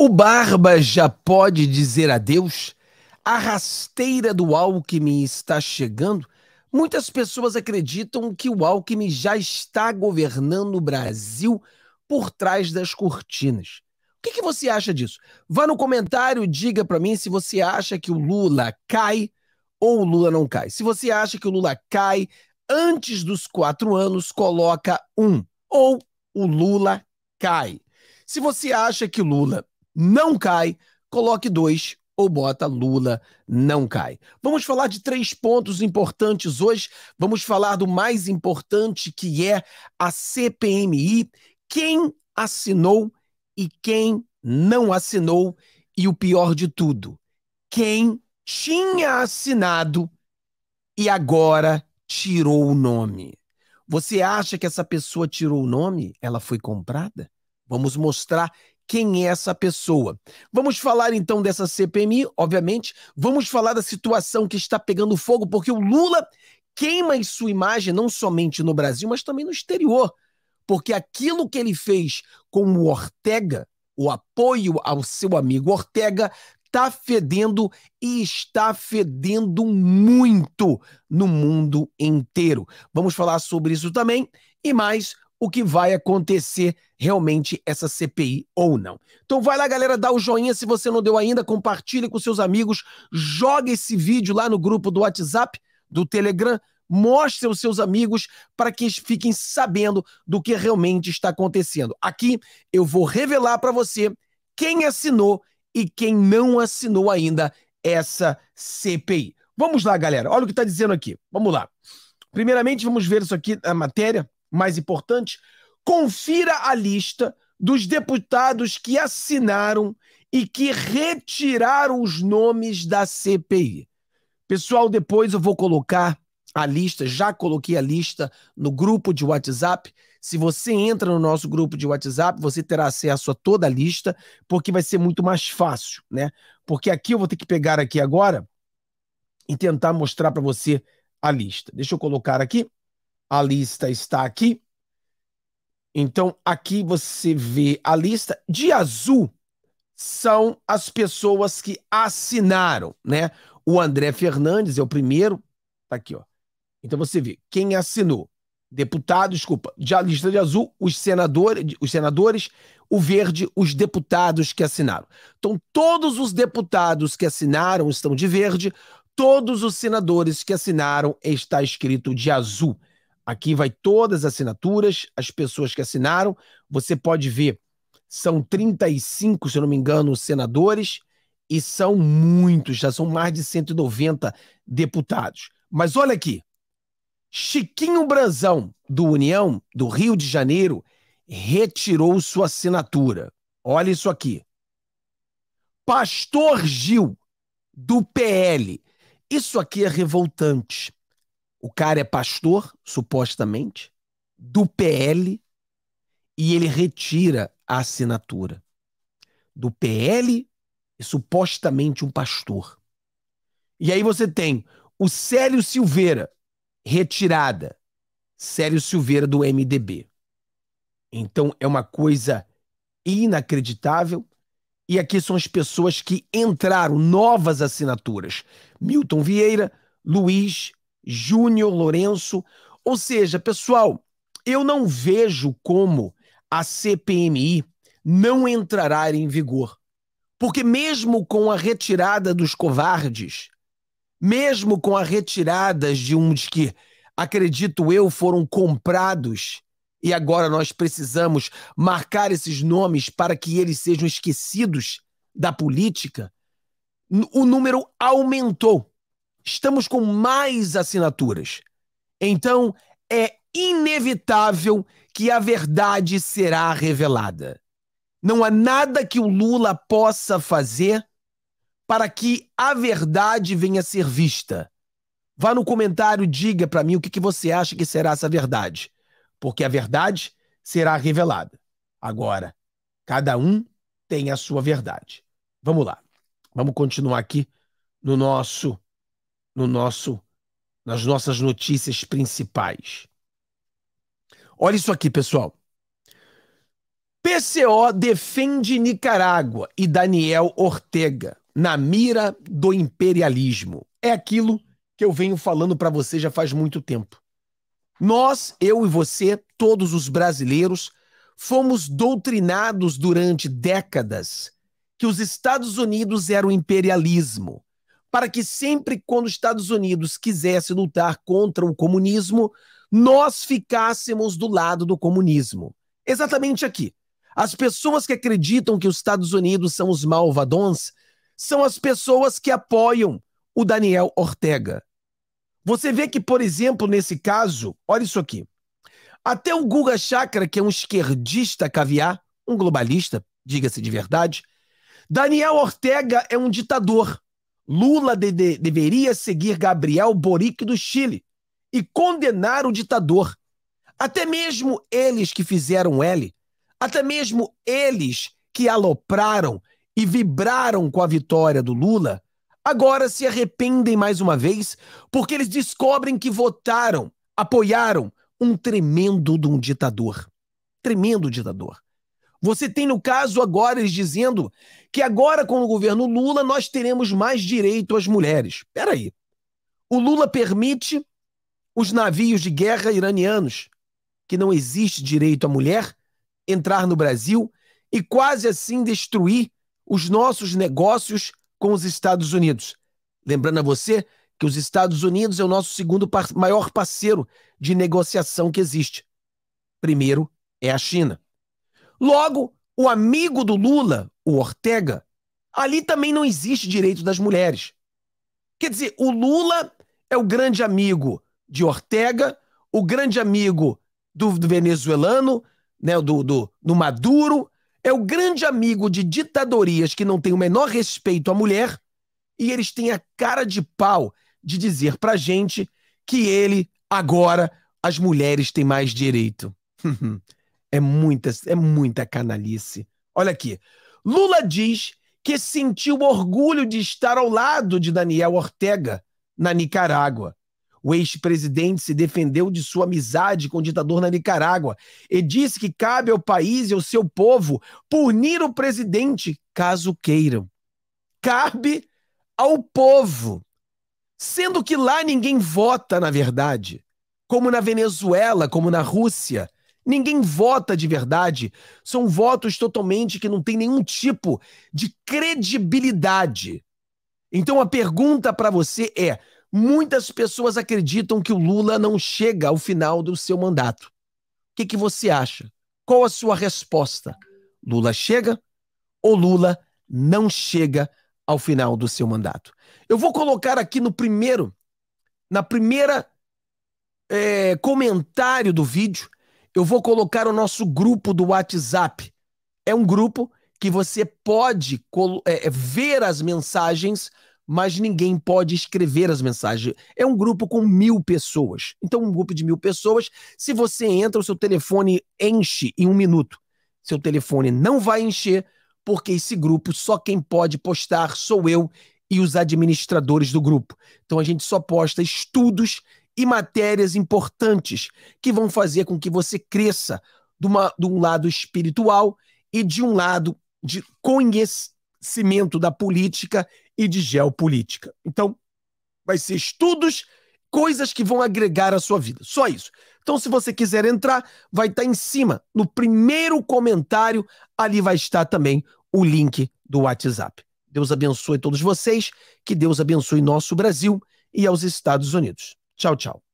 O Barba já pode dizer adeus? A rasteira do Alckmin está chegando? Muitas pessoas acreditam que o Alckmin já está governando o Brasil por trás das cortinas. O que, que você acha disso? Vá no comentário e diga para mim se você acha que o Lula cai ou o Lula não cai. Se você acha que o Lula cai antes dos quatro anos, coloca um. Ou o Lula cai. Se você acha que o Lula não cai, coloque dois ou bota Lula não cai. Vamos falar de três pontos importantes hoje. Vamos falar do mais importante que é a CPMI, quem assinou e quem não assinou e o pior de tudo, quem tinha assinado e agora tirou o nome. Você acha que essa pessoa tirou o nome? Ela foi comprada? Vamos mostrar quem é essa pessoa. Vamos falar então dessa CPMI, obviamente. Vamos falar da situação que está pegando fogo, porque o Lula queima sua imagem não somente no Brasil, mas também no exterior. Porque aquilo que ele fez com o Ortega, o apoio ao seu amigo Ortega, está fedendo e está fedendo muito no mundo inteiro. Vamos falar sobre isso também e mais o que vai acontecer realmente essa CPI ou não. Então vai lá, galera, dá o joinha se você não deu ainda, compartilhe com seus amigos, joga esse vídeo lá no grupo do WhatsApp, do Telegram, mostre aos seus amigos para que fiquem sabendo do que realmente está acontecendo. Aqui eu vou revelar para você quem assinou e quem não assinou ainda essa CPI. Vamos lá, galera. Olha o que está dizendo aqui. Vamos lá. Primeiramente, vamos ver isso aqui, na matéria mais importante, confira a lista dos deputados que assinaram e que retiraram os nomes da CPI. Pessoal, depois eu vou colocar a lista, já coloquei a lista no grupo de WhatsApp. Se você entra no nosso grupo de WhatsApp, você terá acesso a toda a lista, porque vai ser muito mais fácil, né? Porque aqui eu vou ter que pegar aqui agora e tentar mostrar para você a lista. Deixa eu colocar aqui. A lista está aqui. Então, aqui você vê a lista de azul são as pessoas que assinaram, né? O André Fernandes é o primeiro, tá aqui, ó. Então você vê quem assinou. Deputado, desculpa, de a lista de azul, os senadores, os senadores, o verde, os deputados que assinaram. Então todos os deputados que assinaram estão de verde, todos os senadores que assinaram está escrito de azul. Aqui vai todas as assinaturas, as pessoas que assinaram. Você pode ver, são 35, se eu não me engano, senadores e são muitos, já são mais de 190 deputados. Mas olha aqui, Chiquinho Brazão, do União, do Rio de Janeiro, retirou sua assinatura. Olha isso aqui. Pastor Gil, do PL. Isso aqui é revoltante. O cara é pastor, supostamente, do PL e ele retira a assinatura do PL e supostamente um pastor. E aí você tem o Célio Silveira, retirada. Célio Silveira do MDB. Então é uma coisa inacreditável. E aqui são as pessoas que entraram, novas assinaturas. Milton Vieira, Luiz Júnior Lourenço. Ou seja, pessoal, eu não vejo como a CPMI não entrará em vigor. Porque, mesmo com a retirada dos covardes, mesmo com a retirada de uns que, acredito eu, foram comprados e agora nós precisamos marcar esses nomes para que eles sejam esquecidos da política, o número aumentou estamos com mais assinaturas. Então, é inevitável que a verdade será revelada. Não há nada que o Lula possa fazer para que a verdade venha a ser vista. Vá no comentário, diga para mim o que, que você acha que será essa verdade, porque a verdade será revelada. Agora, cada um tem a sua verdade. Vamos lá, vamos continuar aqui no nosso no nosso nas nossas notícias principais. Olha isso aqui, pessoal. PCO defende Nicarágua e Daniel Ortega na mira do imperialismo. É aquilo que eu venho falando para você já faz muito tempo. Nós, eu e você, todos os brasileiros, fomos doutrinados durante décadas que os Estados Unidos eram imperialismo, para que sempre quando os Estados Unidos quisesse lutar contra o comunismo, nós ficássemos do lado do comunismo. Exatamente aqui. As pessoas que acreditam que os Estados Unidos são os malvadões são as pessoas que apoiam o Daniel Ortega. Você vê que, por exemplo, nesse caso, olha isso aqui. Até o Guga Chakra, que é um esquerdista caviar, um globalista, diga-se de verdade, Daniel Ortega é um ditador. Lula de de deveria seguir Gabriel Boric do Chile e condenar o ditador. Até mesmo eles que fizeram L, até mesmo eles que alopraram e vibraram com a vitória do Lula, agora se arrependem mais uma vez porque eles descobrem que votaram, apoiaram um tremendo de um ditador. Tremendo ditador. Você tem, no caso, agora eles dizendo que agora com o governo Lula nós teremos mais direito às mulheres. Peraí. aí. O Lula permite os navios de guerra iranianos, que não existe direito à mulher, entrar no Brasil e quase assim destruir os nossos negócios com os Estados Unidos. Lembrando a você que os Estados Unidos é o nosso segundo maior parceiro de negociação que existe. Primeiro é a China. Logo, o amigo do Lula, o Ortega, ali também não existe direito das mulheres. Quer dizer, o Lula é o grande amigo de Ortega, o grande amigo do, do venezuelano, né, do, do, do Maduro, é o grande amigo de ditadorias que não tem o menor respeito à mulher, e eles têm a cara de pau de dizer pra gente que ele, agora, as mulheres têm mais direito. É muita, é muita canalice. Olha aqui. Lula diz que sentiu orgulho de estar ao lado de Daniel Ortega na Nicarágua. O ex-presidente se defendeu de sua amizade com o ditador na Nicarágua e disse que cabe ao país e ao seu povo punir o presidente caso queiram. Cabe ao povo. Sendo que lá ninguém vota, na verdade. Como na Venezuela, como na Rússia. Ninguém vota de verdade. São votos totalmente que não têm nenhum tipo de credibilidade. Então a pergunta para você é: muitas pessoas acreditam que o Lula não chega ao final do seu mandato. O que, que você acha? Qual a sua resposta? Lula chega ou Lula não chega ao final do seu mandato? Eu vou colocar aqui no primeiro, na primeira é, comentário do vídeo, eu vou colocar o nosso grupo do WhatsApp. É um grupo que você pode é, é, ver as mensagens, mas ninguém pode escrever as mensagens. É um grupo com mil pessoas. Então, um grupo de mil pessoas, se você entra, o seu telefone enche em um minuto. Seu telefone não vai encher, porque esse grupo só quem pode postar sou eu e os administradores do grupo. Então, a gente só posta estudos e matérias importantes que vão fazer com que você cresça de, uma, de um lado espiritual e de um lado de conhecimento da política e de geopolítica. Então, vai ser estudos, coisas que vão agregar à sua vida. Só isso. Então, se você quiser entrar, vai estar tá em cima, no primeiro comentário, ali vai estar também o link do WhatsApp. Deus abençoe todos vocês, que Deus abençoe nosso Brasil e aos Estados Unidos. Tchau, tchau.